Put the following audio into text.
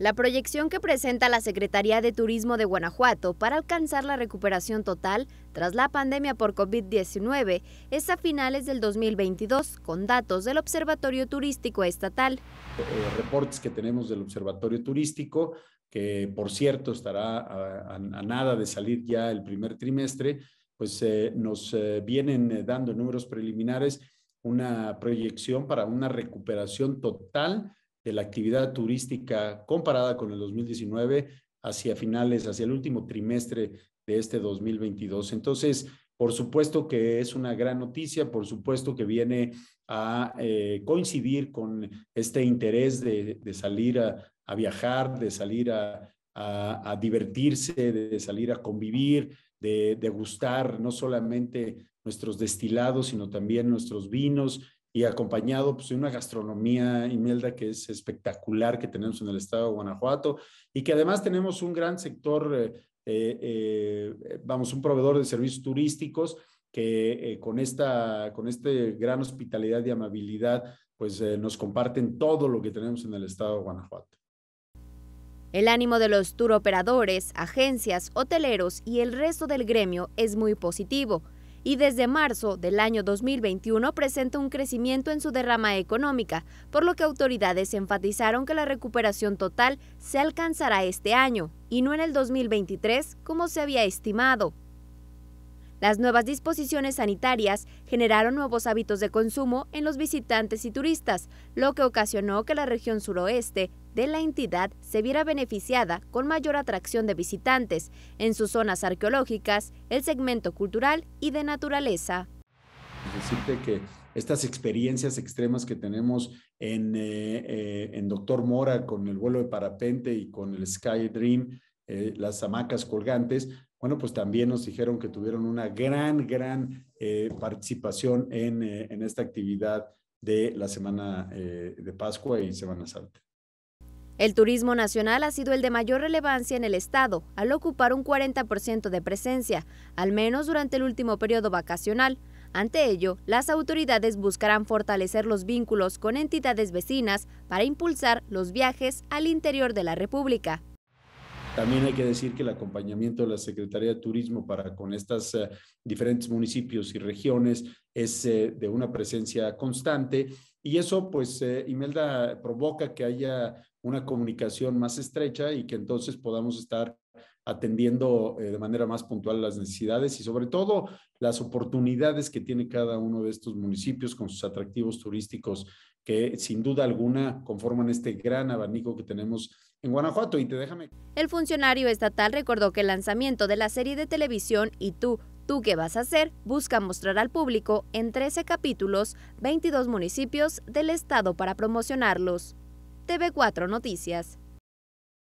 La proyección que presenta la Secretaría de Turismo de Guanajuato para alcanzar la recuperación total tras la pandemia por COVID-19 es a finales del 2022, con datos del Observatorio Turístico Estatal. Eh, reportes que tenemos del Observatorio Turístico, que por cierto estará a, nada de salir ya el primer trimestre, pues eh, nos eh, vienen dando números preliminares una proyección para una recuperación total de la actividad turística comparada con el 2019 hacia finales, hacia el último trimestre de este 2022. Entonces, por supuesto que es una gran noticia, por supuesto que viene a eh, coincidir con este interés de, salir a, viajar, de salir a, divertirse, de, salir a convivir, de, de gustar no solamente nuestros destilados, sino también nuestros vinos y acompañado pues, de una gastronomía, Imelda, que es espectacular que tenemos en el estado de Guanajuato y que además tenemos un gran sector, eh, eh, eh, vamos, un proveedor de servicios turísticos que con, esta, con este gran hospitalidad y amabilidad, pues nos comparten todo lo que tenemos en el estado de Guanajuato. El ánimo de los turoperadores, agencias, hoteleros y el resto del gremio es muy positivo y desde marzo del año 2021 presenta un crecimiento en su derrama económica, por lo que autoridades enfatizaron que la recuperación total se alcanzará este año y no en el 2023 como se había estimado. Las nuevas disposiciones sanitarias generaron nuevos hábitos de consumo en los visitantes y turistas, lo que ocasionó que la región suroeste de la entidad se viera beneficiada con mayor atracción de visitantes en sus zonas arqueológicas, el segmento cultural y de naturaleza. Decirte que estas experiencias extremas que tenemos en, eh, eh, en Doctor Mora con el vuelo de parapente y con el Sky Dream, eh, las hamacas colgantes, bueno, pues también nos dijeron que tuvieron una gran, gran participación en, en, esta actividad de la semana de Pascua y Semana Santa. El turismo nacional ha sido el de mayor relevancia en el estado, al ocupar un 40% de presencia, al menos durante el último periodo vacacional. Ante ello, las autoridades buscarán fortalecer los vínculos con entidades vecinas para impulsar los viajes al interior de la República. También hay que decir que el acompañamiento de la Secretaría de Turismo para con estos eh, diferentes municipios y regiones es eh, de una presencia constante y eso, pues, eh, Imelda, provoca que haya una comunicación más estrecha y que entonces podamos estar atendiendo eh, de manera más puntual las necesidades y sobre todo las oportunidades que tiene cada uno de estos municipios con sus atractivos turísticos que sin duda alguna conforman este gran abanico que tenemos en Guanajuato. Y te déjame. El funcionario estatal recordó que el lanzamiento de la serie de televisión Y tú, tú qué vas a hacer, busca mostrar al público en 13 capítulos 22 municipios del estado para promocionarlos. TV4 Noticias.